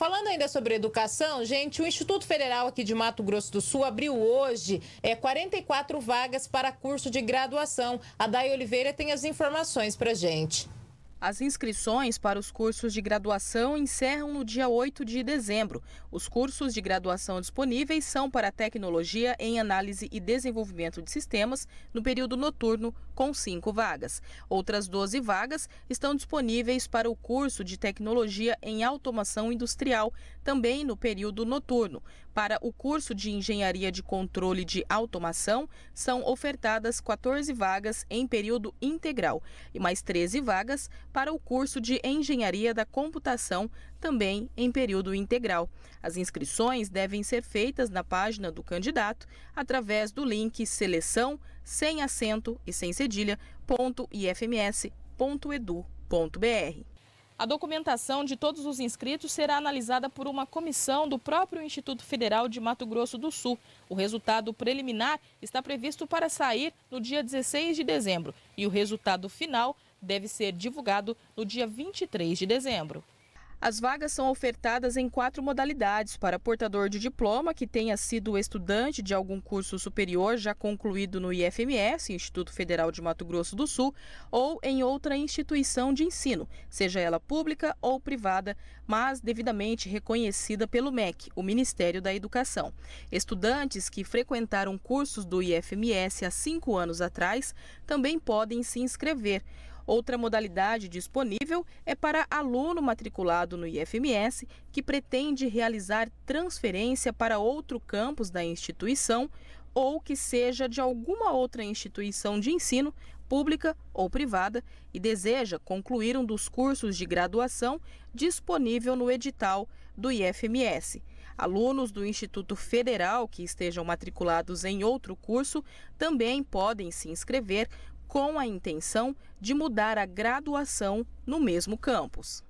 Falando ainda sobre educação, gente, o Instituto Federal aqui de Mato Grosso do Sul abriu hoje é, 44 vagas para curso de graduação. A Day Oliveira tem as informações para gente. As inscrições para os cursos de graduação encerram no dia 8 de dezembro. Os cursos de graduação disponíveis são para Tecnologia em Análise e Desenvolvimento de Sistemas, no período noturno, com cinco vagas. Outras 12 vagas estão disponíveis para o curso de Tecnologia em Automação Industrial, também no período noturno. Para o curso de Engenharia de Controle de Automação, são ofertadas 14 vagas em período integral e mais 13 vagas para o curso de Engenharia da Computação, também em período integral. As inscrições devem ser feitas na página do candidato através do link seleção sem acento e sem cedilha.ifms.edu.br. A documentação de todos os inscritos será analisada por uma comissão do próprio Instituto Federal de Mato Grosso do Sul. O resultado preliminar está previsto para sair no dia 16 de dezembro e o resultado final deve ser divulgado no dia 23 de dezembro. As vagas são ofertadas em quatro modalidades para portador de diploma que tenha sido estudante de algum curso superior já concluído no IFMS, Instituto Federal de Mato Grosso do Sul, ou em outra instituição de ensino, seja ela pública ou privada, mas devidamente reconhecida pelo MEC, o Ministério da Educação. Estudantes que frequentaram cursos do IFMS há cinco anos atrás também podem se inscrever. Outra modalidade disponível é para aluno matriculado no IFMS que pretende realizar transferência para outro campus da instituição ou que seja de alguma outra instituição de ensino, pública ou privada, e deseja concluir um dos cursos de graduação disponível no edital do IFMS. Alunos do Instituto Federal que estejam matriculados em outro curso também podem se inscrever com a intenção de mudar a graduação no mesmo campus.